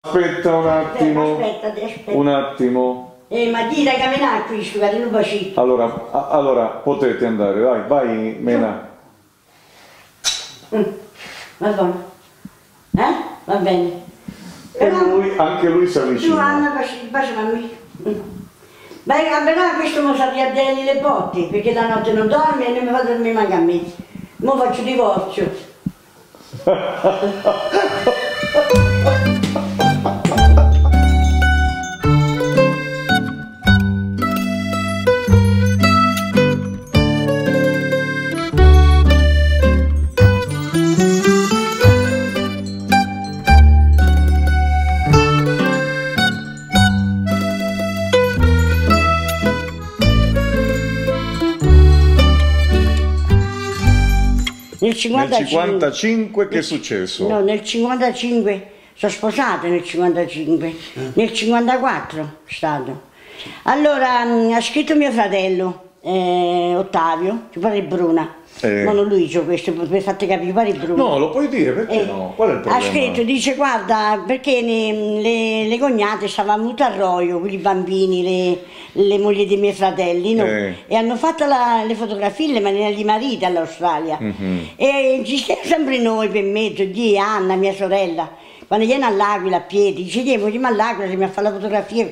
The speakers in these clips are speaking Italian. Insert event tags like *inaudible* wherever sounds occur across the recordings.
Aspetta un attimo. Aspetta, aspetta, Un attimo. Eh, ma dite che menà qui, scusate, non baci. Allora, a- allora, potete andare, vai, vai, menà. Mm. Madonna. Eh? Va bene. E Però- lui, anche lui si avvicina. Giovanna, baci, baci mamma. Beh, camperà questo mi sa riaddeli le botte, perché la notte non dorme e non mi fa dormire manca a me. Mo faccio divorzio. *laughs* 55, nel 55 che è successo? No, nel 55 sono sposata nel 55, eh. nel 54 è stato. Allora mm, ha scritto mio fratello eh, Ottavio, pare Bruna, eh. Mono dice questo per farti capire pare brutto. No, lo puoi dire, perché eh. no? Qual è il problema? Ha scritto, dice guarda, perché ne, le, le, cognate stavano a Mutarroio, quindi i bambini, le, le, mogli dei miei fratelli, no? eh. e hanno fatto la, le fotografie in maniera di marito all'Australia. Mm -hmm. E ci stiamo sempre noi per mezzo, di Anna, mia sorella. Quando viene all'Aquila a piedi, dice che vogliamo all'Aquila, mi ha fatto la fotografia,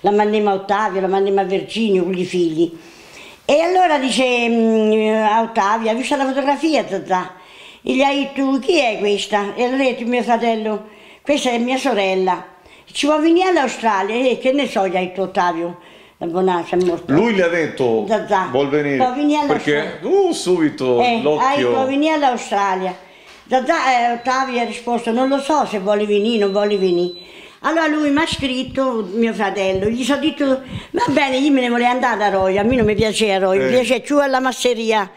la mandiamo a Ottavio, la mandiamo a Virginio con i figli. E allora dice a mm, eh, Ottavia, visto la fotografia, zazà. E ah, gli ha detto, chi è questa? E allora ha detto mio fratello, questa è mia sorella. Ci vuoi venire all'Australia? E che ne so, gli ha detto Ottavio. Bonaccia, Lui le ha detto, zazà, ah, vuol venire, venire perché uh, subito eh, l'occhio... Vuoi venire all'Australia? Zazà, ah, eh, Ottavio ha risposto, non lo so se vuole venire, non vuole venire. Allora lui mi ha scritto, mio fratello, gli ho detto, va bene, io me ne volevo andare a Roia, a me non mi piaceva Roia, eh. mi piaceva più alla masseria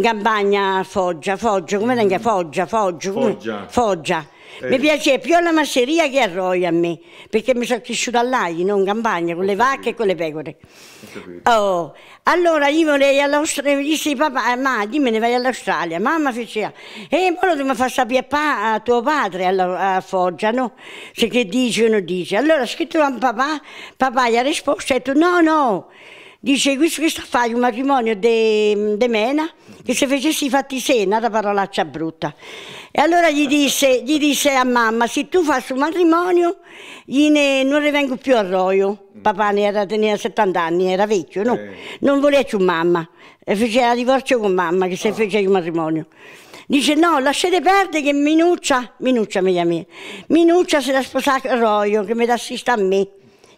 Campagna Foggia, Foggia, come venga? Foggia, Foggia, Foggia. Foggia. Eh. Mi piace più la masseria che a Roy a me, perché mi sono cresciuta all'Agli, non in campagna, con le vacche e con le pecore. Oh, allora io volevo all'Australia, mi disse papà, ma dimmi ne vai all'Australia, mamma fece, e ora tu mi fai sapere a, a, tuo padre alla, a Foggia, no? Se che dice o non dice. Allora ho scritto a papà, papà gli ha risposto, ha detto no, no, dice questo, questo fa un matrimonio di Mena che se facessi i fatti sé, una parolaccia brutta. E allora gli disse, gli disse a mamma, se tu fai un matrimonio ne, non ne vengo più a roio. Papà ne era, teneva 70 anni, era vecchio, no? Eh. Non voleva più mamma. E la divorzio con mamma che se oh. fece il matrimonio. Dice no, lasciate perdere che Minuccia, Minuccia mia mia, Minuccia se la sposa a Roio, che mi assista a me.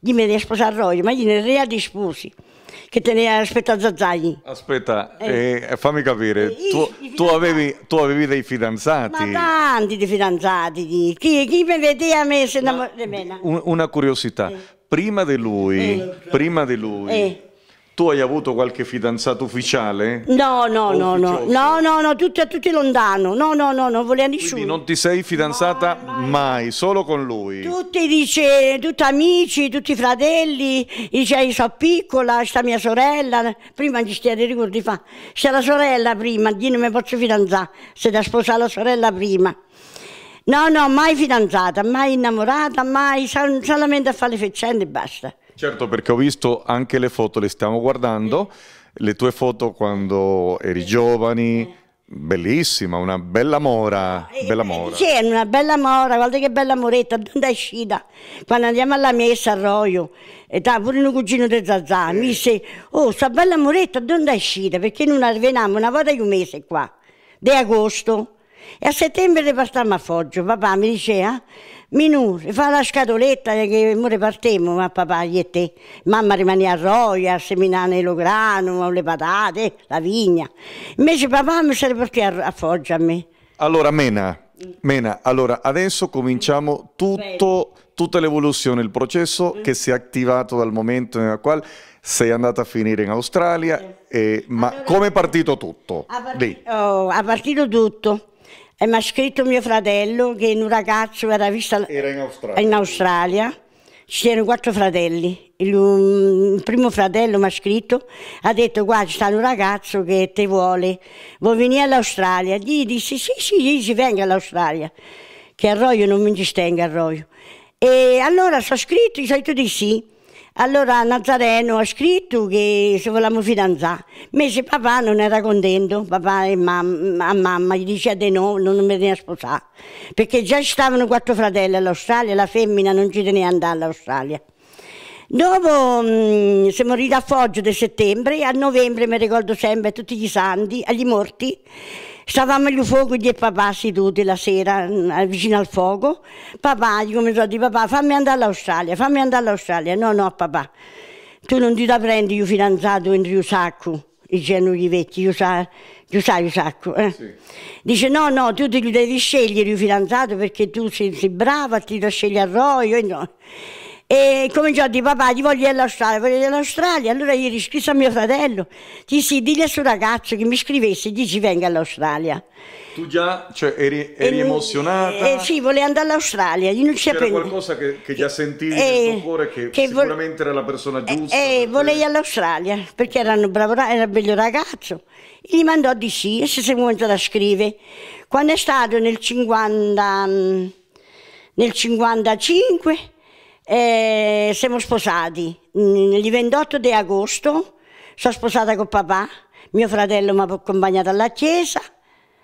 Gli mi deve sposare a Roio, ma gli ne rea disposi che te ne aspetta Zazzagli. Aspetta, eh. Eh, fammi capire, eh, tu, tu, avevi, tu, avevi, dei fidanzati? Ma tanti di fidanzati, di, chi, chi, mi vedeva me se innamorava di me. Una curiosità, eh. prima di lui, eh. prima di lui eh. Tu hai avuto qualche fidanzato ufficiale? No, no, no, no, no, no, no, tutti, tutti lontano, no, no, no, non voleva nessuno. Quindi non ti sei fidanzata no, mai. mai. solo con lui? Tutti dice, tutti amici, tutti fratelli, dice io so piccola, sta mia sorella, prima gli stia dei ricordi fa, c'è la sorella prima, io non mi posso fidanzare, se da sposare la sorella prima. No, no, mai fidanzata, mai innamorata, mai, solamente a fare le faccende e basta. Certo, perché ho visto anche le foto, le stiamo guardando, le tue foto quando eri giovani, bellissima, una bella mora, eh, bella eh, mora. Sì, una bella mora, guarda che bella moretta, da uscita. Quando andiamo alla messa a Roio, e da, pure un cugino di Zazà, mi disse, oh, sta bella moretta, da uscita? Perché non arriviamo una volta di un mese qua, di agosto e a settembre partammo a Foggio, papà mi diceva, Minù, fa la scatoletta che ora partiamo, ma papà e te. Mamma rimane a Roia, a seminare lo grano, le patate, la vigna. Invece papà mi sarebbe partito a, a Foggia a me. Allora Mena, Mena, allora adesso cominciamo tutto, tutta l'evoluzione, il processo che si è attivato dal momento nel quale sei andata a finire in Australia, e, ma allora, come è partito tutto? Oh, ha partito, oh, partito tutto. E eh, mi ha scritto mio fratello che un ragazzo era visto era in Australia. In Australia. C'erano quattro fratelli. Il, mm, il primo fratello mi ha scritto, ha detto qua c'è un ragazzo che ti vuole, vuoi venire all'Australia? Gli disse sì, sì, gli dice venga all'Australia, che a non mi ci stenga E allora sono scritto, gli ho detto di sì. Allora Nazareno ha scritto che se volevamo fidanzare. Invece papà non era contento, papà e mamma, mamma gli diceva di no, non mi veniva a sposare. Perché già stavano quattro fratelli all'Australia, la femmina non ci teneva andare all'Australia. Dopo mh, mm, siamo moriti a Foggio del settembre, a novembre mi ricordo sempre tutti gli santi, agli morti, Stavamo al fuoco di papà seduti la sera mm, eh, vicino al fuoco. Papà, gli cominciò a dire papà fammi andare all'Australia, fammi andare all'Australia. No, no papà, tu non ti da prendi io fidanzato in Riusacco, dicevano gli vecchi, io sa, io sacco. Eh? Sì. Dice no, no, tu ti devi scegliere il fidanzato perché tu sei, sei brava, ti da scegliere a E no e cominciò a dire papà ti voglio all'Australia, voglio all'Australia allora io riscrissi a mio fratello dissi digli a suo ragazzo che mi scrivesse dici venga all'Australia tu già cioè, eri, eri e, emozionata? Eh, sì, volevo andare all'Australia. Non c'era appena... qualcosa che, che, già eh, sentivi eh, nel tuo eh, cuore che, che sicuramente vo... era la persona eh, giusta? Eh, perché... volevo all'Australia perché era un, bravo, era un bello ragazzo. E gli mandò di sì e si è cominciato a scrivere. Quando è stato nel 50... nel 55 e eh, siamo sposati. Mm, il 28 di agosto sono sposata con papà, mio fratello mi ha accompagnato alla chiesa.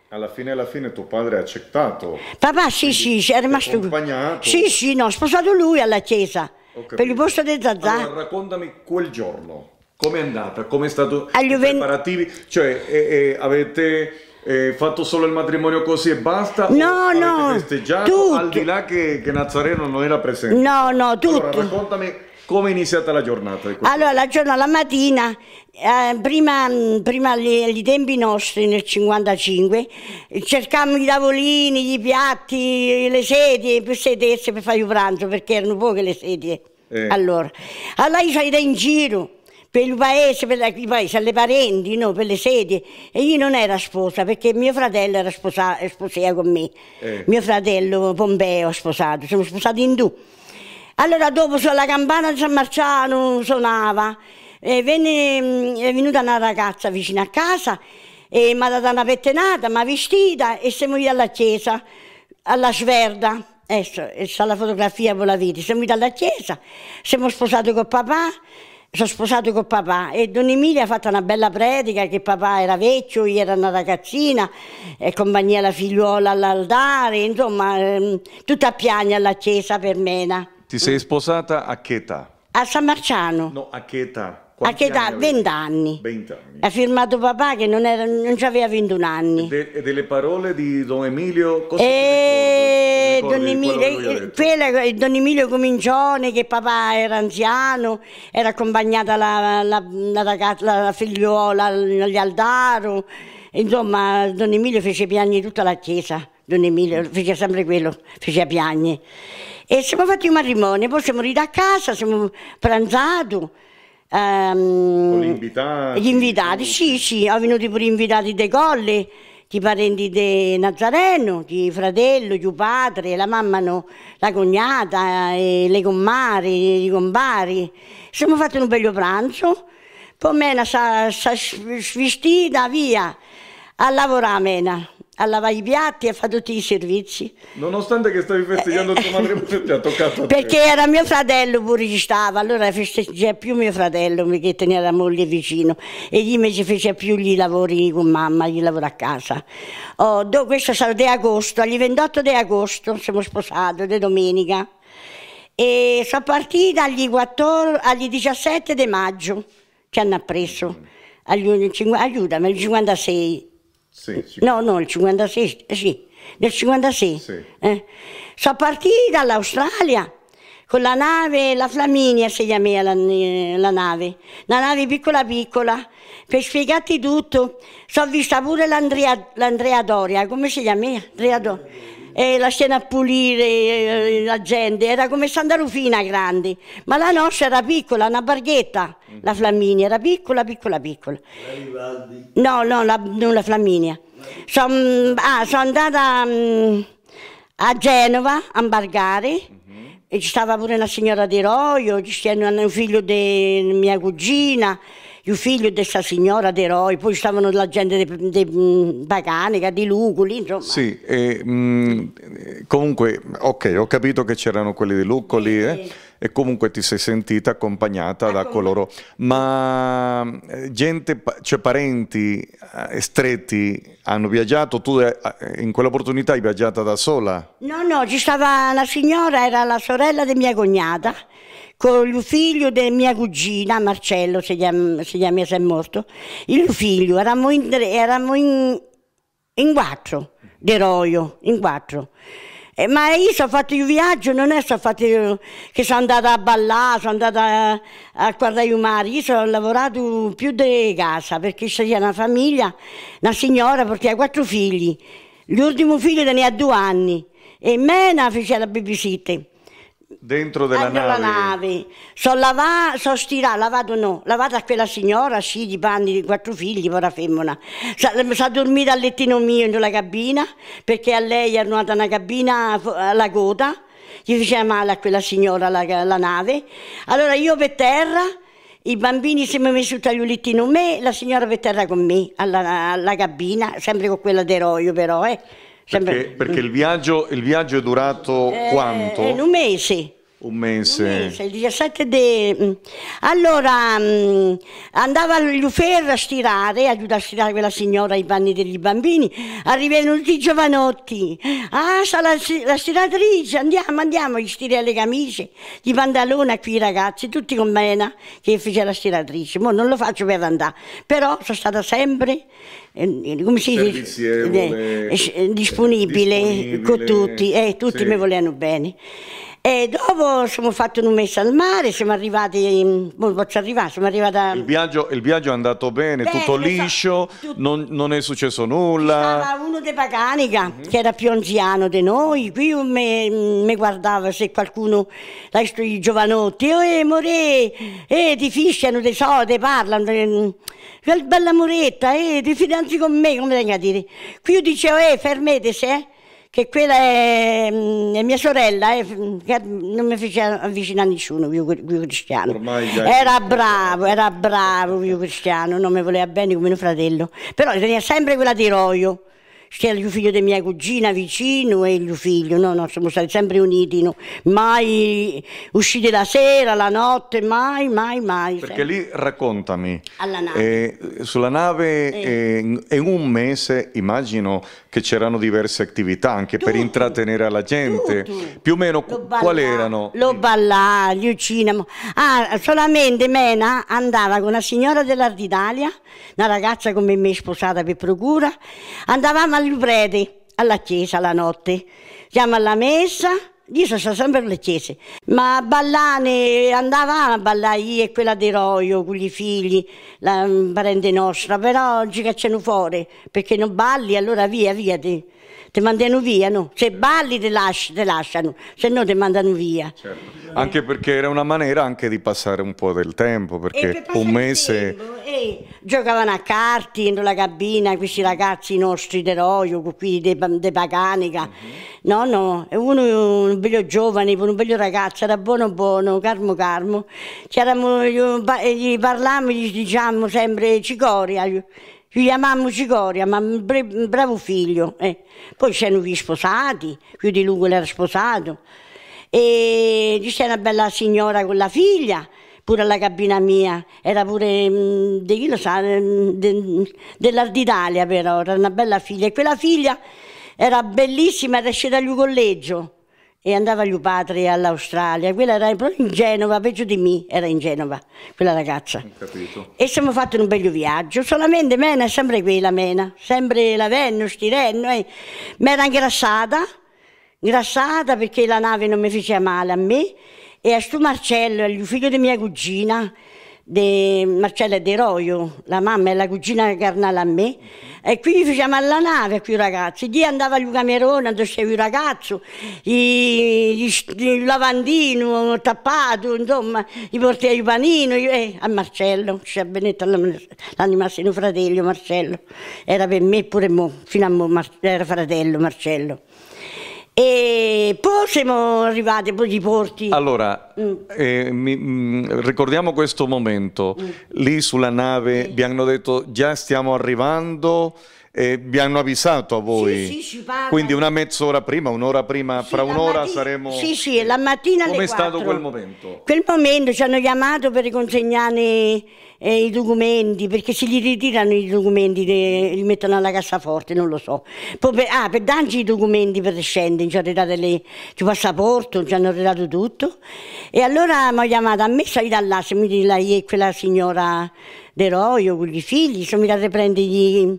Alla fine, alla fine tuo padre ha accettato. Papà sì, sì, è rimasto... Accompagnato. Sì, sì, no, sposato lui alla chiesa. Per il posto di Zazà. Allora, raccontami quel giorno. Com'è andata? Come è stato Agli i preparativi? Cioè, eh, eh, avete eh, fatto solo il matrimonio così e basta? No, no. Festeggiato tutto. al di là che, che, Nazareno non era presente. No, no, tutto. Allora, raccontami come è iniziata la giornata. Allora, la giornata, la mattina, eh, prima, prima ai tempi nostri, nel 55, cercavamo i tavolini, i piatti, le sedie per sedersi per fare il pranzo, perché erano poche le sedie. Eh. Allora, allora io salita in giro per il paese, per il paese, alle parenti, no, per le sedie. E io non ero sposa perché mio fratello era sposato, sposato con me. Eh. Mio fratello Pompeo è sposato, siamo sposati in due. Allora dopo la campana di San Marciano suonava e venne, mm, è venuta una ragazza vicino a casa e mi ha dato una pettinata, mi ha vestita e siamo andati alla chiesa, alla sverda. Adesso, c'è la fotografia, con la vita, Siamo andati alla chiesa, siamo sposati con papà sono sposato con papà e Don Emilia ha fatto una bella predica che papà era vecchio, io era una ragazzina e compagnia la figliuola all'altare, insomma ehm, tutta a piagna all'accesa per mena. Ti sei sposata a che età? A San Marciano. No, a che età? a che età? 20 anni. 20 anni. Ha firmato papà che non, era, non aveva 21 anni. De, e delle parole di Don Emilio? Cosa eh, e... ricordi, Don, Emilio, quella, Don Emilio Comincione che papà era anziano, era accompagnata la, la, la, la figliuola agli Aldaro. Insomma, Don Emilio fece piangere tutta la chiesa. Don Emilio fece sempre quello, fece piangere. E siamo fatti un matrimonio, poi siamo venuti a casa, siamo pranzati Ehm, gli invitati? Gli invitati, sì, sì, ho venuto pure invitati dei colli, di parenti di Nazareno, di fratello, di padre, la mamma, no, la cognata, eh, le commari, i compari. Siamo fatti un bel pranzo, poi Mena si è svestita via a lavorare Mena a lavare i piatti e a fare tutti i servizi. Nonostante che stavi festeggiando eh, tuo matrimonio, ti ha toccato Perché te. era mio fratello pure ci stava, allora festeggia più mio fratello perché teneva la moglie vicino e gli invece fece più gli lavori con mamma, gli lavora a casa. Oh, do, questo sarà di agosto, agli 28 di agosto siamo sposati, di domenica. E sono partita agli, 14, agli 17 di maggio, ci hanno appreso, agli, 50, aiutami, agli 56 eh, sì, No, no, il 56, eh, sì, del 56. Sì. Eh. Sono partiti dall'Australia con la nave, la Flaminia si chiama la, eh, la nave, la nave piccola piccola, per spiegarti tutto, sono vista pure l'Andrea, l'Andrea Doria, come si chiama? Andrea Doria e la scena a pulire eh, la gente, era come Santa Rufina grande, ma la nostra era piccola, una barghetta, mm -hmm. la Flaminia, era piccola, piccola, piccola. No, no, la, non la Flaminia. Sono ah, son andata um, a Genova a imbarcare. Mm -hmm. E ci stava pure una signora di Roio, c'era un figlio di mia cugina il figlio di questa signora d'eroi, poi stavano la gente di mm, Paganica, di Luculi, insomma. Sì, e, mh, mm, comunque, ok, ho capito che c'erano quelli di Lucoli, sì. eh, e comunque ti sei sentita accompagnata da coloro, ma eh, gente, cioè parenti eh, stretti hanno viaggiato, tu eh, in quell'opportunità hai viaggiata da sola? No, no, ci stava la signora, era la sorella di mia cognata con il figlio di mia cugina, Marcello, si chiama, si è morto, il figlio, eravamo in, eravamo in, in quattro, di roio, in quattro. Eh, ma io sono fatto il viaggio, non è sono fatto che sono andata a ballare, sono andata a, a guardare i mari, io sono lavorato più di casa perché c'era una famiglia, una signora perché ha quattro figli, l'ultimo figlio ne ha due anni e me ne fece la babysitter. Dentro della Anche nave. nave. So lavato, so stirato, lavato no, lavato a quella signora, sì, di panni di quattro figli, povera femmina. Sa, sa dormire al lettino mio in una cabina, perché a lei è arrivata una cabina alla coda, gli faceva male a quella signora la, la nave. Allora io per terra, i bambini si sono messi sul tagliolettino me, la signora per terra con me, alla, alla cabina, sempre con quella d'eroio però, eh. Perché, perché il, viaggio, il, viaggio, è durato eh, quanto? Eh, un mese. Un mese. Un mese, il 17 de... Mm. Allora, mh, mm, andava all'Ufer a stirare, aiuta a stirare quella signora i panni degli bambini, arrivano tutti i giovanotti, ah, sta la, la stiratrice, andiamo, andiamo, gli stira le camicie, i pantaloni qui i ragazzi, tutti con mena, che fece la stiratrice. Mo non lo faccio per andare, però sono stata sempre, eh, come si dice, eh, eh, eh, disponibile, eh, disponibile, con tutti, eh, tutti sì. mi volevano bene. E dopo siamo fatti un mese al mare, siamo arrivati, non posso boh, arrivare, siamo arrivati a... il, viaggio, il viaggio, è andato bene, Beh, tutto liscio, tutto... Non, non, è successo nulla. Stava uno dei Paganica, mm -hmm. che era più anziano di noi, qui mi guardava se qualcuno, i giovanotti, oh, eh, more, eh, ti fischiano, ti so, ti parlano, quel bella moretta, eh, ti fidanzi con me, come venga a dire. Qui io dicevo, eh, fermetesi, eh che quella è, mm, è mia sorella, è, eh, non mi fece avvicinare nessuno, Vio Cristiano. Era bravo, era bravo Vio Cristiano, non mi voleva bene come mio fratello, però teneva sempre quella di Roio c'era il figlio di mia cugina vicino e il figlio, no, no, siamo stati sempre uniti, no. mai usciti la sera, la notte, mai, mai, mai. Perché sempre. lì raccontami, eh, sulla nave eh. Eh, in un mese immagino che c'erano diverse attività anche tutti, per intrattenere la gente, tutti. più o meno quali erano? Lo ballà, gli uccinamo, ah, solamente Mena andava con una signora dell'Arditalia, una ragazza come me sposata per procura, andavamo a vanno prete, alla chiesa la notte, siamo alla messa, io sono sempre alle chiese, ma a ballare, andavamo a ballare io e quella di Roio con i figli, la mm, parente nostra, però oggi cacciano fuori, perché non balli allora via, via. Te ti mandano via, no? Se balli ti lasci, lasciano, se no ti mandano via. Certo. Anche perché era una maniera anche di passare un po' del tempo, perché per un mese... Tempo, eh, giocavano a carte nella cabina, questi ragazzi nostri d'eroio, qui di de Paganica. Uh mhm. -huh. No, no, uno un bello giovane, un bello ragazzo, era buono buono, carmo carmo. C'eravamo, gli parlavamo, gli diciamo sempre cicoria ci chiamavamo Cicoria, ma un, bra bravo figlio. Eh. Poi c'erano gli sposati, più di lui era sposato. E c'era una bella signora con la figlia, pure alla cabina mia, era pure mh, mm, chi lo sa, mm, de, dell'Arditalia però, era una bella figlia. E quella figlia era bellissima, era uscita dal collegio e andava mio padre all'Australia, quella era proprio in Genova, peggio di me, era in Genova quella ragazza. E siamo fatti un bel viaggio, solamente Mena è sempre quella Mena, sempre la l'avenno, stirenno, eh. Mena ingrassata, ingrassata perché la nave non mi faceva male a me, e a sto Marcello, il figlio di mia cugina, di Marcella De Roio, la mamma e la cugina che carnala a me, e qui facciamo alla nave qui ragazzi, lì andava il camerone, dove c'era il ragazzo, il lavandino il tappato, insomma, i portieri di panino, io, eh, a Marcello, c'è benetto l'anima sino fratello Marcello, era per me pure mo, fino a mo, era fratello Marcello. E poi siamo arrivati poi i porti. Allora, mm. eh, mi, mh, mm, ricordiamo questo momento. Mm. Lì sulla nave sì. vi hanno detto già stiamo arrivando. E vi hanno avvisato a voi? Sì, sì, ci parla. Quindi una mezz'ora prima, un'ora prima, sì, fra un'ora mattina, saremo... Sì, sì, la mattina Come è 4. stato quel momento? Quel momento ci hanno chiamato per consegnare eh, i documenti, perché se li ritirano i documenti, de, li mettono alla cassaforte, non lo so. Poi per, ah, per darci i documenti per scendere, ci hanno dato il passaporto, ci hanno dato tutto. E allora mi hanno chiamato, a me sai da là, se mi dice lei quella signora De Roio, con i figli, sono andata a prendere gli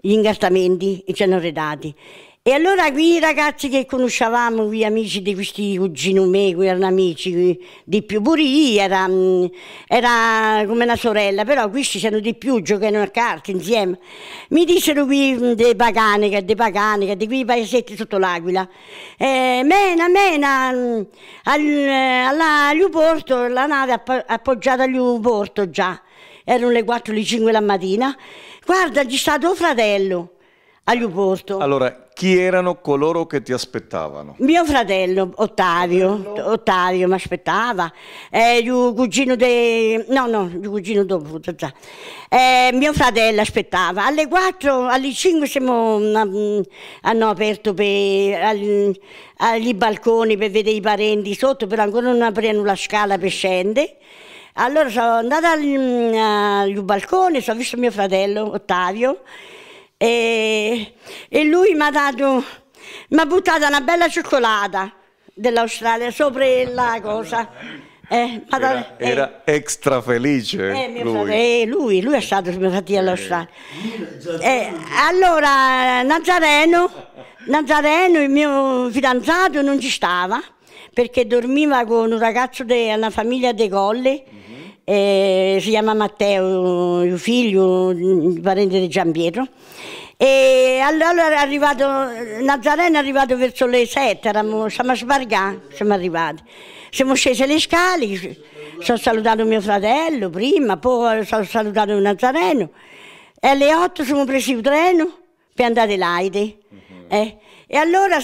gli incartamenti e ci hanno redati. E allora qui i ragazzi che conoscevamo, qui amici di questi cugini miei, qui erano amici qui, di più, pure io era, mm, era, come una sorella, però questi c'erano di più, giocavano a carte insieme. Mi dissero qui mm, dei paganica, dei paganica, di quei paesetti sotto l'Aquila. Eh, mena, mena, mm, al, eh, la nave appoggiata all'uporto già erano le 4 le 5 la mattina guarda c'è stato fratello a ah, all'aeroporto. Allora, chi erano coloro che ti aspettavano? Mio fratello Ottavio, fratello. Ottavio mi aspettava, eh, il cugino de... no no, il cugino dopo, eh, mio fratello aspettava, alle 4, alle 5 siamo, mh, mm, hanno aperto per, al, agli balconi per vedere i parenti sotto, però ancora non aprivano la scala per scendere allora sono andata al, balcone, ho visto mio fratello Ottavio e, e lui mi ha dato, mi ha buttato una bella cioccolata dell'Australia sopra la cosa. Eh, era, eh, era extra felice. Eh, lui. Frate, eh, lui. lui, è stato mio fratello eh. all'Australia. Eh, allora, Nazareno, Nazareno, il mio fidanzato, non ci stava perché dormiva con un ragazzo della una famiglia dei Colli eh, si chiama Matteo, il figlio, il parente di Gian Pietro. E allora è arrivato, Nazareno è arrivato verso le sette, eravamo, siamo sbarcati, siamo arrivati. Siamo scesi le scale, sono salutato mio fratello prima, poi sono salutato Nazareno. E alle otto sono presi il treno per andare all'Aide. Eh. E allora mm,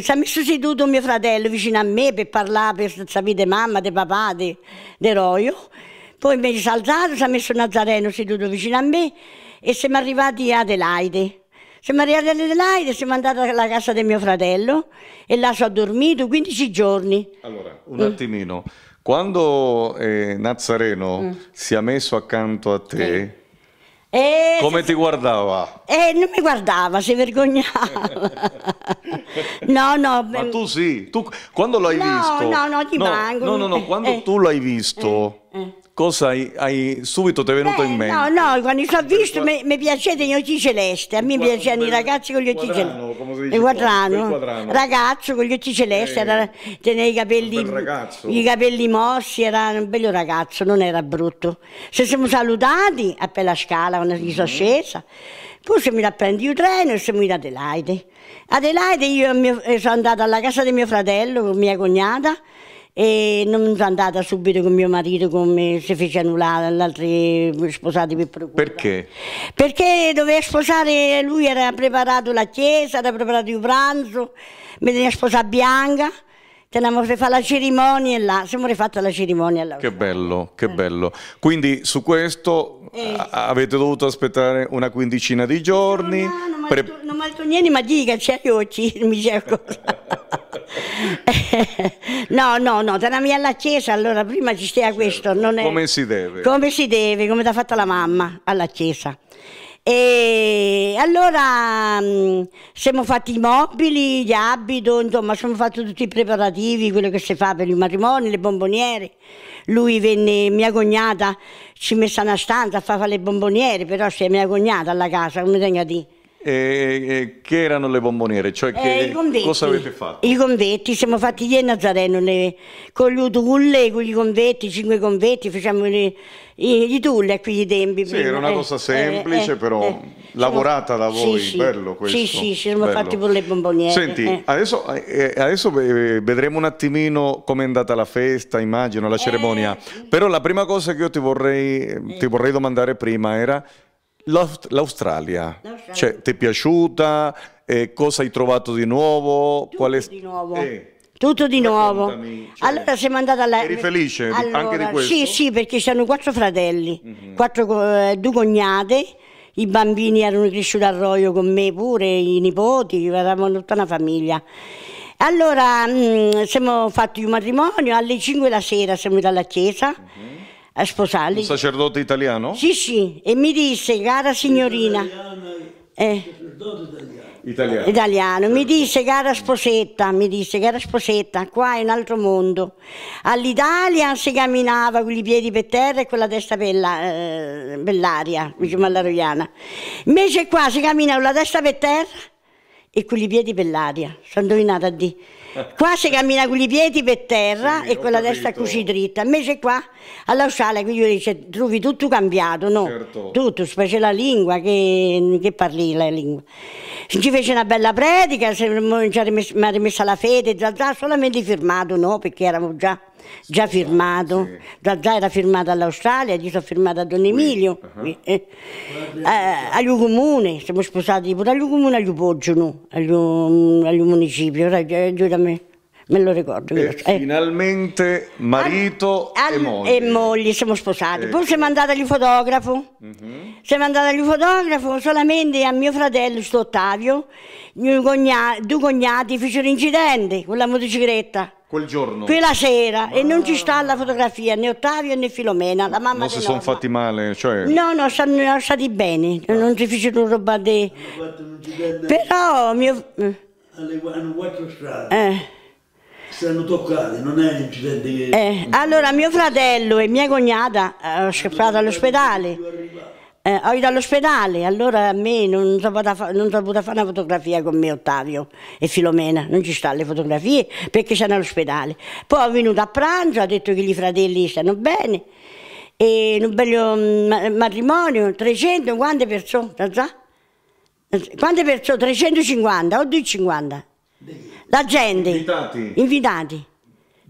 si, è messo seduto mio fratello vicino a me per parlare, per sapere mamma, di papà, di, di Roio. Poi invece si è alzato, si è messo Nazareno seduto vicino a me e siamo arrivati ad Adelaide. Siamo arrivati ad Adelaide, e siamo andati alla casa di mio fratello e là ci ho dormito 15 giorni. Allora, un mm. attimino, quando eh, Nazareno mm. si è messo accanto a te... Mm e eh, Come ti guardava? Eh, non mi guardava, si vergognava. *laughs* no, no. Ma tu sì, tu quando l'hai no, visto? No, no, ti no, mango. No, no, no, quando eh, tu l'hai visto... Eh, eh. eh cosa hai, hai subito ti è venuto Beh, in mente? No, no, quando ci ho visto quadr- mi, mi piacevano gli occhi celesti, a me piacevano i ragazzi con gli occhi celesti. Il quadrano, quadrano, ragazzo con gli occhi celesti, eh, teneva i capelli, i capelli mossi, era un bello ragazzo, non era brutto. Ci siamo salutati a Pella Scala quando mm-hmm. sono scesa, poi siamo andati a prendere il treno e siamo andati ad Adelaide. Adelaide io mio, eh, sono andata alla casa di mio fratello, con mia cognata, e non sono andata subito con mio marito come si fece annullare gli altri sposati per procura. Perché? Perché doveva sposare, lui era preparato la chiesa, era preparato il pranzo, mi teneva sposare Bianca che andiamo a fare la cerimonia là, siamo rifatti la cerimonia là. Che bello, che bello. Quindi su questo eh. avete dovuto aspettare una quindicina di giorni. No, no, no, pre... non malto niente, ma dica, c'è io, *laughs* mi c'è *laughs* *laughs* no, no, no, te la mia alla chiesa, allora prima ci stia certo. questo. Non è... Come si deve? Come si deve, come ti ha fatto la mamma alla chiesa. E allora mh, mm, siamo fatti i mobili, gli abiti, insomma, siamo fatti tutti i preparativi, quello che si fa per il matrimonio, le bomboniere. Lui venne, mia cognata ci messa una stanza a fare le bomboniere, però c'è mia cognata alla casa, come tenga di. E, eh, eh, che erano le bomboniere? Cioè eh, che, eh, convetti, cosa avete fatto? I convetti, siamo fatti io Nazareno le, con le utulle, con i convetti, cinque convetti, facciamo le, i, i tulle qui i tempi. Sì, prima. era una cosa semplice eh, però eh, lavorata siamo, da voi, sì, bello questo. Sì, sì, ci siamo bello. fatti con le bomboniere. Senti, adesso, adesso, vedremo un attimino come è andata la festa, immagino, la cerimonia, però la prima cosa che io ti vorrei, ti vorrei domandare prima era L'Australia, cioè, ti è piaciuta? Eh, cosa hai trovato di nuovo? Tutto è... di nuovo. Eh. Tutto di nuovo. Cioè, allora siamo andati alla... Eri felice allora, anche di questo? Sì, sì, perché c'erano quattro fratelli, mm -hmm. quattro, eh, due cognate, i bambini erano cresciuti a roio con me pure, i nipoti, eravamo tutta una famiglia. Allora mh, mm, siamo fatti un matrimonio, alle 5 della sera siamo andati alla chiesa. Mm -hmm a sposarli. Un sacerdote italiano? Sì, sì, e mi disse, cara signorina... Eh, italiano. italiano. Mi certo. disse, cara sposetta, mi disse, cara sposetta, qua è un altro mondo. All'Italia si camminava con i piedi per terra e con la testa per, la, eh, per l'aria, diciamo alla Roiana. Invece qua si cammina con la testa per terra e con i piedi per l'aria. Sono indovinata a dire qua si cammina con i piedi per terra sì, e con la testa così dritta, invece qua all'Australia io dice, trovi tutto cambiato, no? Certo. Tutto, specie la lingua, che, che parli la lingua. Ci fece una bella predica, mi ha rimessa la fede, già, già solamente firmato, no? Perché eravamo già già firmato, sì. già, già, era firmato all'Australia, io sono firmata a Don Emilio, uh-huh. qui. Uh -huh. eh, eh, comune, siamo sposati pure al comune, al Poggio, no, al municipio, eh, giurami. Me lo ricordo. E eh. finalmente marito al, al, e, moglie. e moglie. siamo sposati. Ecco. Poi siamo ecco. andati al fotografo. Uh mm-hmm. -huh. Siamo andati al fotografo solamente a mio fratello, sto Ottavio, due cognati, due cognati fecero incidente con la motocicletta. Quel giorno. Quella sera e non ci sta la fotografia né Ottavio né Filomena, la mamma Non si sono fatti male, cioè... No, no, sono stati bene, ah. non si fece una roba di... Però mio... Eh. Alle, hanno quattro strade. Eh. Stanno toccate, non è l'incidente che... Eh. Allora mio fratello e mia cognata eh, sono scappati all'ospedale. Eh, ho ido all'ospedale, allora a me non sono potuta, fa- fare una fotografia con me Ottavio e Filomena, non ci stanno le fotografie perché c'è all'ospedale. Poi è venuto a pranzo, ha detto che i fratelli stanno bene, e in un bel matrimonio, 300, quante persone? Quante persone? 350 o 250? La gente. Invitati. Invitati.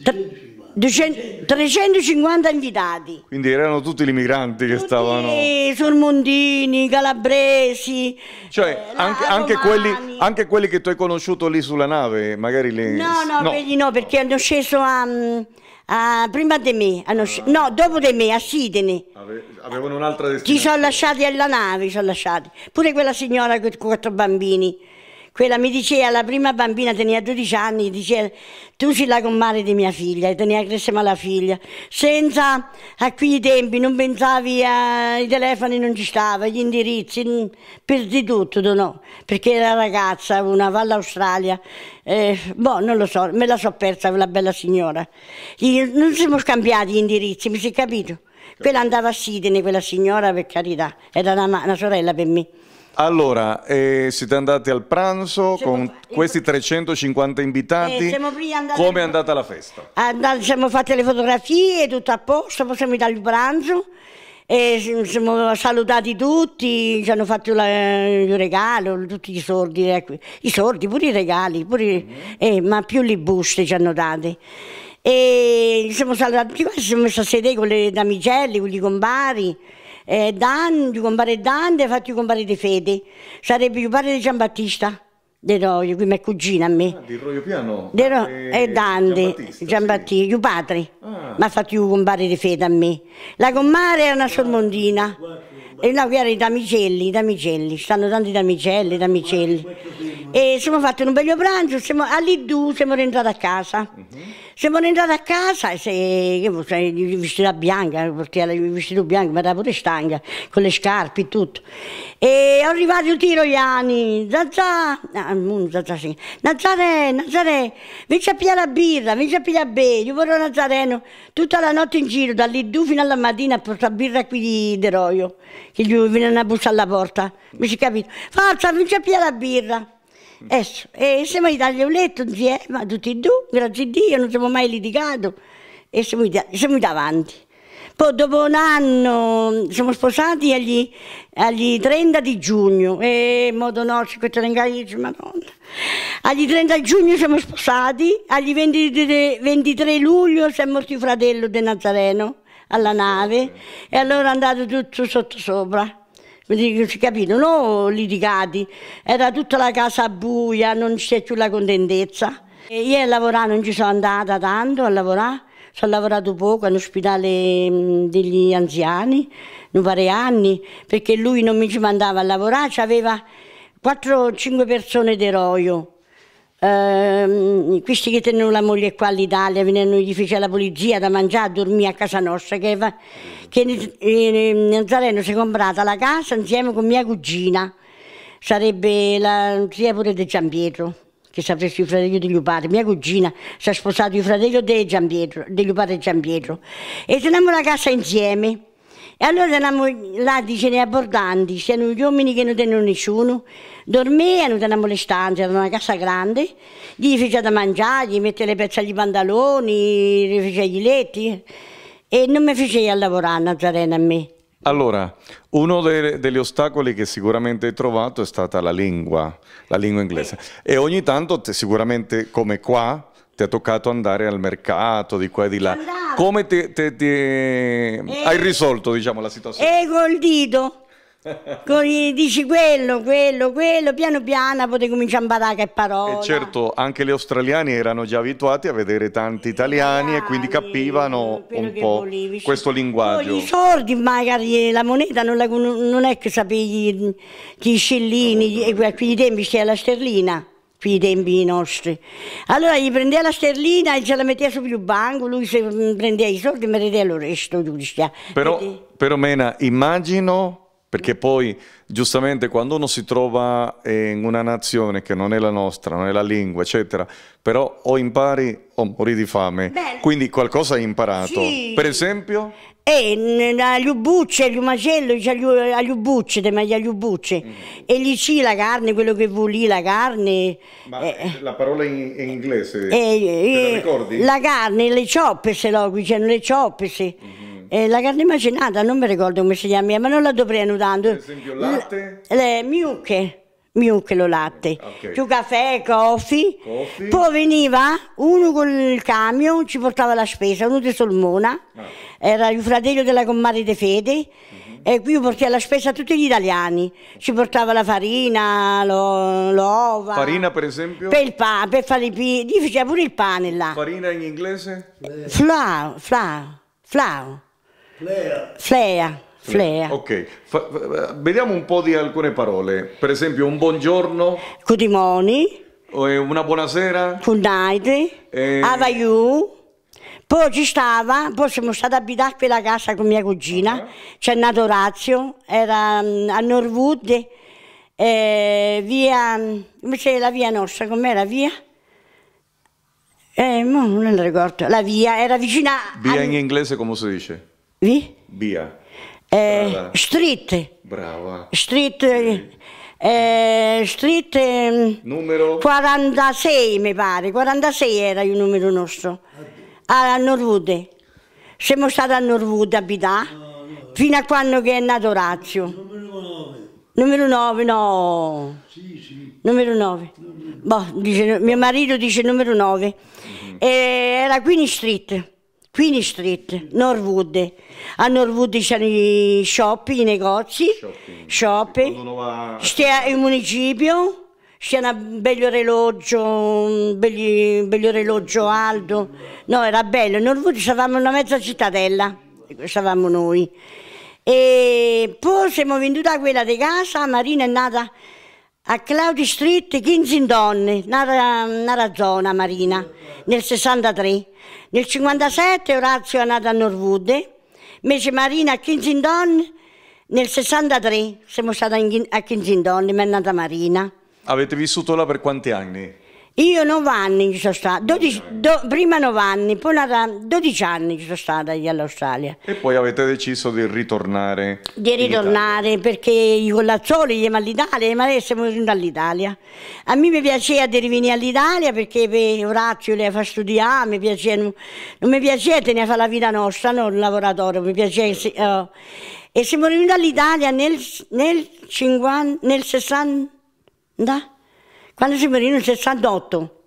Tre- 350 invitati. Quindi erano tutti gli migranti che tutti stavano. Surmondini, calabresi. Cioè, eh, anche, anche, quelli, anche, quelli, che tu hai conosciuto lì sulla nave, magari li... No, no, no. quelli no, perché hanno sceso a. Mm, a prima di me, hanno ah. no, dopo di me, a Sidene. avevano un'altra destinazione. Ci sono lasciati alla nave, sono lasciati. Pure quella signora con quattro bambini quella mi diceva, la prima bambina tenia 12 anni, diceva tu sei la comare di mia figlia, e tenia cresceva la figlia. Senza, a quei tempi, non pensavi ai eh, telefoni, non ci stava, gli indirizzi, perdi tutto, no? Perché era ragazza, una valla Australia, eh, boh, non lo so, me la so persa quella bella signora. Io, non siamo scambiati gli indirizzi, mi si è capito? Quella andava a Sidney, quella signora, per carità, era una, una sorella per me. Allora, eh, siete andati al pranzo siamo con questi 350 invitati, eh, come è andata la festa? Andati, siamo fatte le fotografie, tutto a posto, poi siamo andati al pranzo e eh, siamo salutati tutti, ci hanno fatto la, il regalo, tutti i sordi, ecco. i soldi, pure i regali, pure, mm -hmm. eh, ma più le buste ci hanno date. E siamo salutati ci siamo messi a sedere con le damigelle, con i compari eh, Dan, di compare Dante, fatti compare di Fede, sarebbe il padre di Giambattista. De Roio, qui mia cugina a me. Ah, di Roio Piano? De Ro- ah, e eh, eh, Dante, Giambattista, sì. padre, ah. mi ha compare di fede a me. La comare è una sormondina. E eh, no, qui erano i damicelli, i damicelli, stanno tanti damicelli, damicelli. E siamo fatti un bello pranzo, siamo, all'Iddu siamo rientrati a casa. Uh-huh. Siamo andati a casa e se, se vestita bianca, perché era vestito bianco, ma era pure stanca, con le scarpe e tutto. E arrivati tutti i roiani, Zazà, ah, no, Zazà sì, Nazarè, Nazarè, vinci a pigliare la birra, vinci a pigliare bene, io vorrei Nazareno, tutta la notte in giro, dall'Iddu fino alla mattina a portare birra qui di, di Roio, che gli viene una bussa alla porta, mi si capito, forza, vinci a pigliare la birra. Adesso, e siamo andati a letto insieme, tutti e due, grazie a Dio, non siamo mai litigati e siamo, siamo davanti. Poi dopo un anno siamo sposati agli, agli 30 di giugno e modo no, se 53 madonna. Agli 30 giugno siamo sposati, agli 23, 23 luglio si è morto il fratello di Nazareno alla nave e allora è andato tutto sotto sopra si capito, non litigati, era tutta la casa buia, non c'è più la contentezza. E io a lavorare non ci sono andata tanto, a lavorare, sono lavorato poco all'ospedale mm, degli anziani, non vari anni, perché lui non mi ci mandava a lavorare, aveva 4-5 persone di roio ehm, questi che tenevano la moglie qua all'Italia, venivano gli fece la polizia da mangiare, a dormire a casa nostra, che, va, che in, Nazareno si è comprata la casa insieme con mia cugina, sarebbe la zia pure di Gian Pietro che sapessi il fratello di padre. Mia cugina si è sposata il fratello di Gian Pietro, di Gian Pietro. E teniamo la casa insieme. E allora la, là dicevano abbordanti, c'erano gli uomini che non tenevano nessuno, dormivano le stanze, avevano una casa grande, gli fece da mangiare, gli mette le pezze agli pantaloni, gli faceva gli letti e non mi a lavorare Nazarena a me. Allora, uno dei, degli ostacoli che sicuramente hai trovato è stata la lingua, la lingua inglese. E ogni tanto, te, sicuramente come qua, ti è toccato andare al mercato di qua e di là. Andavo. Come ti, ti, ti... Eh, hai risolto diciamo, la situazione? E eh, col dito. Così dici quello, quello, quello, piano piano potevi cominciare a imparare che parole. E certo, anche gli australiani erano già abituati a vedere tanti italiani ah, e quindi capivano un po' volevi. Cioè. questo linguaggio. Poi, I soldi magari, la moneta non, la, non è che sapevi, gli scellini, a quei tempi c'era la sterlina per i tempi nostri. Allora gli prendeva la sterlina e ce la metteva sul più banco, lui se mm, prendeva i soldi e metteva lo resto. Giusto. Però, Vedi? però Mena, immagino perché poi giustamente quando uno si trova eh, in una nazione che non è la nostra, non è la lingua, eccetera, però o impari o mori di fame, Beh, quindi qualcosa hai imparato. Sì. Per esempio? E eh, a Liubucce, a Macello, a Liubucce, a ubucci, Mm. E lì c'è la carne, quello che vuol lì, la carne. Ma eh, eh la parola in, in inglese, eh, la eh, ricordi? La carne, le cioppe se lo dicevano, le cioppe se. Mm. Mm-hmm. Eh, la carne macinata, non mi ricordo come si chiama, ma non la dovrei tanto. Per esempio latte? le, le miucche. Minchelo latte, ah, okay. più caffè, coffee. coffee. Poi veniva uno con il camion, ci portava la spesa, uno di Solmona, ah. era il fratello della comare De Fede, uh-huh. e qui portava la spesa a tutti gli italiani. Ci portava la farina, lo, l'ova. Farina per esempio? Per il pane, per fare i piedi, faceva pure il pane là. Farina in inglese? Flea, flea, flea. Flea. flea. Flea. Ok, Fa, vediamo un po' di alcune parole. Per esempio, un buongiorno. Good morning. Eh, una buonasera. Good night. E... Eh. How you? Poi ci stava, poi siamo stati abitati a quella casa con mia cugina, okay. Ah. c'è nato Orazio, era mm, a Norwood, eh, via, mm, come c'è la via nostra, com'era via? Eh, non la ricordo, la via, era vicina... Via a... in inglese come si dice? Vi? Via eh, street. Brava. Street, eh, eh, street ehm, numero 46 mi pare, 46 era il numero nostro, a Norvude. Siamo stati a Norvude a no, no. fino a quando che è nato Orazio. Numero 9. Numero 9, no. Sì, sì. Numero 9. Boh, mio marito dice numero 9. Mm. Eh, era Queen Street. Queen Street, Norwood. A Norwood c'erano i shopping, i negozi, shopping. shopping. Va... C'è il municipio, c'è un bello orologio, un belli, bello orologio alto. No, era bello. A Norwood c'avevamo una mezza cittadella, c'avevamo noi. E poi siamo venduti a quella di casa, Marina è nata a Claudio Street, Kinzindonne, una, nella zona marina, nel 63. Nel 57 Orazio è nato a Norwood, invece Marina a Kinzindonne, nel 63 siamo stati a Kinzindonne, mi è nata Marina. Avete vissuto là per quanti anni? Io 9 anni ci sono stata, 12, do, prima 9 anni, poi 12 anni ci sono stata io all'Australia. E poi avete deciso di ritornare? Di ritornare perché i collazzoli andiamo all'Italia, ma adesso siamo venuti all'Italia. A me mi piaceva di rivenire all'Italia perché per Orazio le fa studiare, mi piaceva, non, non, mi piaceva tenere a la vita nostra, non il laboratorio, mi piaceva... Oh. E siamo venuti all'Italia nel, nel, 50, nel 60... Quando si morì nel 68?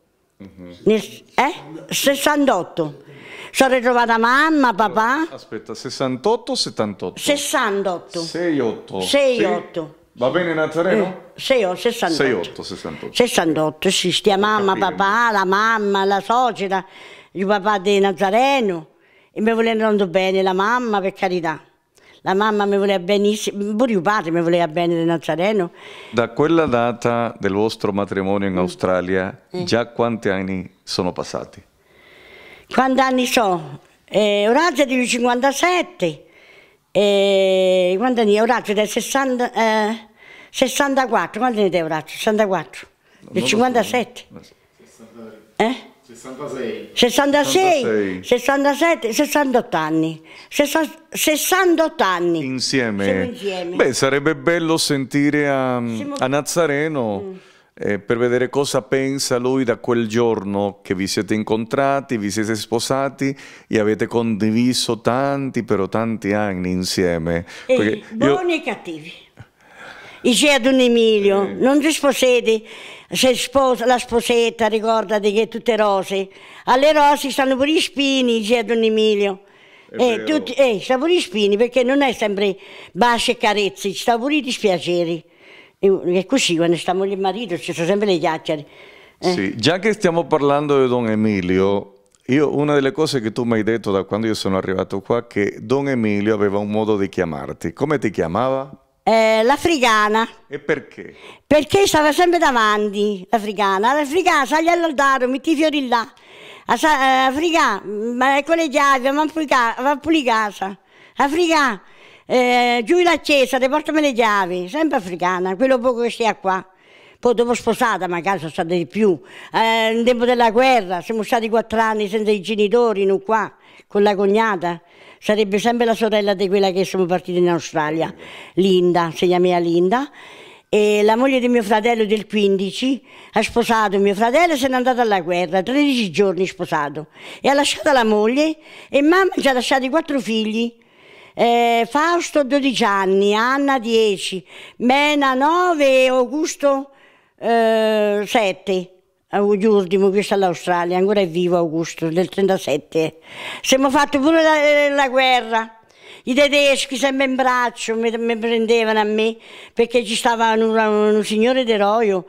Mm-hmm. Nel, eh? 68. Sono ritrovata mamma, papà. Eh, aspetta, 68 o 78? 68. 68. 68. Sì. Va bene Nazareno? Sì, ho 68. 68, 68. 68, sì, stia mamma, papà, la mamma, la suocera, il papà di Nazareno. E mi volevano bene la mamma, per carità la mamma mi voleva benissimo, pure il padre mi voleva bene del Nazareno. Da quella data del vostro matrimonio in mm. Australia, mm. già quanti anni sono passati? Quanti anni sono? Eh, Orazio di 57, eh, quanti anni? Orazio del 60, eh, 64, quanti anni te Orazio? 64, del 57. So. Eh? eh? 66. 66, 67, 68 anni. 68 anni. Insieme. insieme. Beh, sarebbe bello sentire a, Siamo... a Nazareno mm. eh, per vedere cosa pensa lui da quel giorno che vi siete incontrati, vi siete sposati e avete condiviso tanti, però tanti anni insieme. E buoni io... e cattivi. Dice ad un Emilio, eh. non ti sposate se sposa, la sposetta, ricorda che tutte rose, alle rose stanno pure i spini, dice Don Emilio. E eh, eh, sta pure i spini perché non è sempre baci e carezze, ci sta pure i dispiaceri. E così quando stiamo il marito ci sono sempre le chiacchiere. Eh. Sì, già che stiamo parlando di Don Emilio, io, una delle cose che tu mi hai detto da quando io sono arrivato qua è che Don Emilio aveva un modo di chiamarti. Come ti chiamava? Eh, l'africana. E perché? Perché stava sempre davanti, l'africana. L'africana, sali all'altare, metti i fiori là. Eh, l'africana, ma con le chiavi, va a pulire casa. L'africana, eh, giù accesa, ti portami le chiavi. Sempre africana, quello poco che stia qua. Poi dopo sposata magari sono stata di più. Eh, in tempo della guerra siamo stati quattro anni senza i genitori, non qua, con la cognata sarebbe sempre la sorella di quella che siamo partiti in Australia, Linda, si chiama Linda. E la moglie di mio fratello del 15 ha sposato mio fratello e se n'è andata alla guerra, 13 giorni sposato, e ha lasciato la moglie e mamma ci ha lasciati quattro figli. Eh, Fausto 12 anni, Anna 10, Mena 9 e Augusto eh, 7. Augusto ultimo, questo all'Australia, ancora è vivo Augusto del 37. Siamo fatti pure la, eh, la guerra. I tedeschi sempre in braccio mi, mi, prendevano a me perché ci stava un, un signore di Roio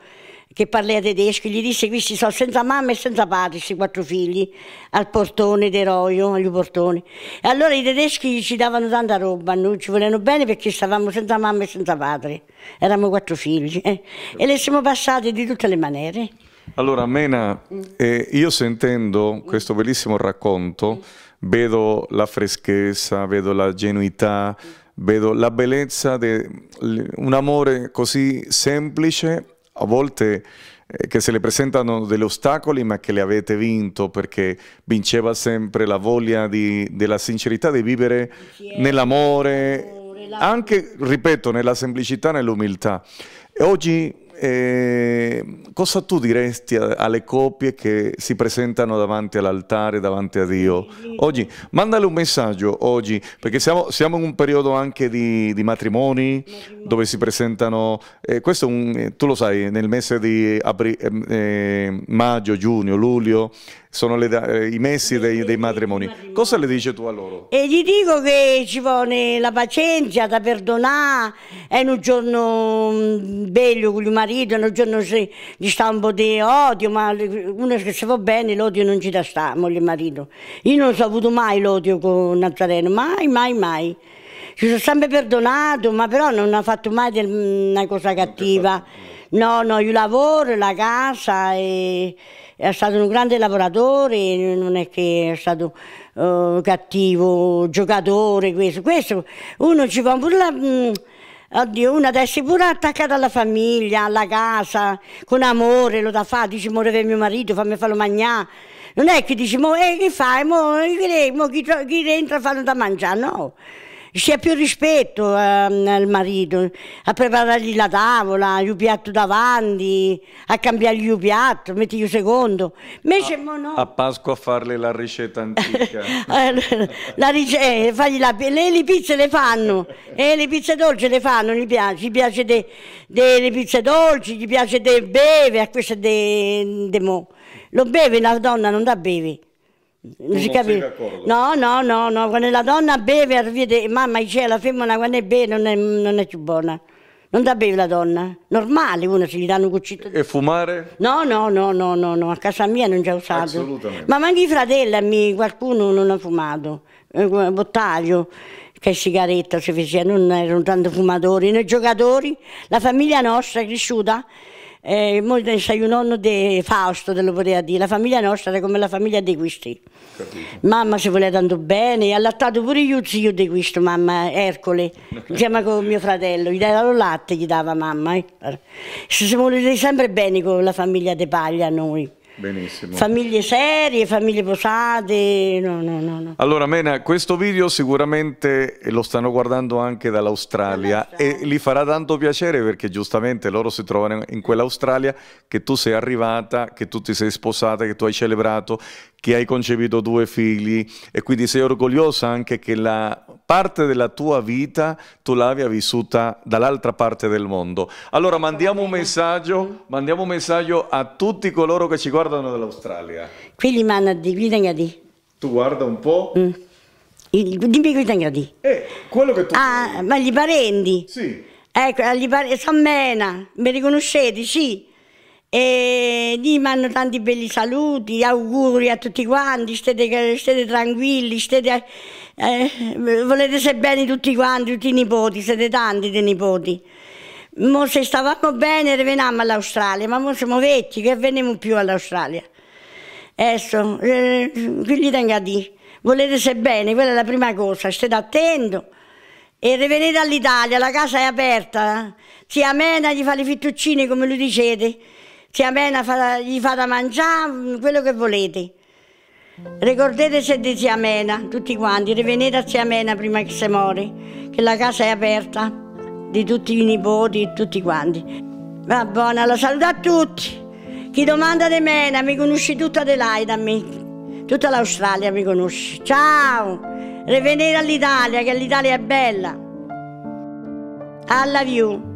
che parlava tedesco, gli disse questi sono senza mamma e senza padre, questi quattro figli, al portone di Roio, agli portoni. E allora i tedeschi ci davano tanta roba, noi ci volevano bene perché stavamo senza mamma e senza padre, eravamo quattro figli eh? e le siamo passate di tutte le maniere. Allora, Mena, mm. eh, io sentendo questo bellissimo racconto, mm. vedo la freschezza, vedo la genuità, mm. vedo la bellezza di un amore così semplice, a volte eh, che se le presentano degli ostacoli, ma che le avete vinto perché vinceva sempre la voglia di, della sincerità di vivere nell'amore, anche, ripeto, nella semplicità, nell'umiltà. E oggi eh, cosa tu diresti alle coppie che si presentano davanti all'altare, davanti a Dio? Oggi, mandale un messaggio oggi, perché siamo, siamo in un periodo anche di, di matrimoni dove si presentano, eh, questo un, eh, tu lo sai, nel mese di apri, eh, eh maggio, giugno, luglio, sono le, eh, i messi dei, dei, matrimoni. Cosa le dici tu a loro? E gli dico che ci vuole la pazienza da perdonare, è un giorno mm, bello con il marito, è un giorno si, gli sta un po' di odio, ma uno che si va bene l'odio non ci da sta, moglie e marito. Io non ho avuto mai l'odio con Nazareno, mai, mai, mai. Ci sono sempre perdonato, ma però non ha fatto mai del, mm, una cosa cattiva. No, no, io lavoro, la casa e è stato un grande lavoratore, non è che è stato uh, cattivo giocatore, questo, questo uno ci può pure la, mh, mm, Oddio, una adesso è pure attaccato alla famiglia, alla casa, con amore, lo da fa, dice muore per mio marito, fammi farlo mangiare. Non è che dici, mo, eh, che fai, mo, che, mo, chi, chi rientra fanno da mangiare, no c'è più rispetto ehm, al marito, a preparargli la tavola, il piatto davanti, a cambiargli il piatto, mettergli il secondo. Invece a, no. A Pasqua farle la ricetta antica. la *laughs* ricetta, eh, la, eh, le, le, pizze le fanno, e eh, le pizze dolci le fanno, gli piace, gli piace delle de, pizze dolci, gli piace del beve, a queste de, de mo. Lo beve la donna, non da bevi non capisco. No, no, no, no, quando la donna beve, vede, mamma dice la femmina quando è beve non è, non è più buona. Non da beve la donna, normale uno se gli danno un cucito. E fumare? No, no, no, no, no, no, a casa mia non c'è usato. Assolutamente. Ma anche i fratelli, qualcuno non ha fumato, eh, Bottaglio che sigaretta si faceva, non erano tanto fumatori, noi giocatori, la famiglia nostra è cresciuta eh, molto c'è un nonno di Fausto, te lo poteva dire, la famiglia nostra era come la famiglia di questi. Capito. Mamma si voleva tanto bene, ha allattato pure io zio di questo, mamma Ercole, insieme con mio fratello, gli dava il latte, gli dava mamma. Eh. Ci siamo voluti sempre bene con la famiglia di Paglia noi. Benissimo. Famiglie serie, famiglie posate, no, no, no, no, Allora Mena, questo video sicuramente lo stanno guardando anche dall'Australia e li farà tanto piacere perché giustamente loro si trovano in quell'Australia che tu sei arrivata, che tu ti sei sposata, che tu hai celebrato, che hai concepito due figli e quindi sei orgogliosa anche che la parte della tua vita tu l'abbia vissuta dall'altra parte del mondo. Allora mandiamo un messaggio, mandiamo un messaggio a tutti coloro che ci guardano dall'Australia. Qui Quelli manno di guidangadi. Tu guarda un po'. Mm. Dimmi guidangadi. Eh, quello che tu... Ah, ma gli parenti? Sì. Ecco, gli parenti, Sammena, mi riconoscete, sì e gli mando tanti belli saluti, auguri a tutti quanti, state, state tranquilli, state, eh, volete se bene tutti quanti, tutti i nipoti, siete tanti dei nipoti. Mo se stavamo bene revenammo all'Australia, ma mo siamo vecchi che veniamo più all'Australia. Adesso, eh, che gli tengo a dire? Volete se bene, quella è la prima cosa, state attenti. E revenite all'Italia, la casa è aperta, si eh. amena, gli fa le fittuccine come lui dicete ti amena, fa, gli fa da mangiare, mm, quello che volete. Ricordate se di zia Mena, tutti quanti, rivenete a zia Mena prima che si muore, che la casa è aperta di tutti i nipoti, di tutti quanti. Va buona, la saluto a tutti. Chi domanda di Mena, mi conosci tutta Adelaide, mi, tutta l'Australia mi conosci. Ciao, rivenete all'Italia, che l'Italia è bella. Alla view.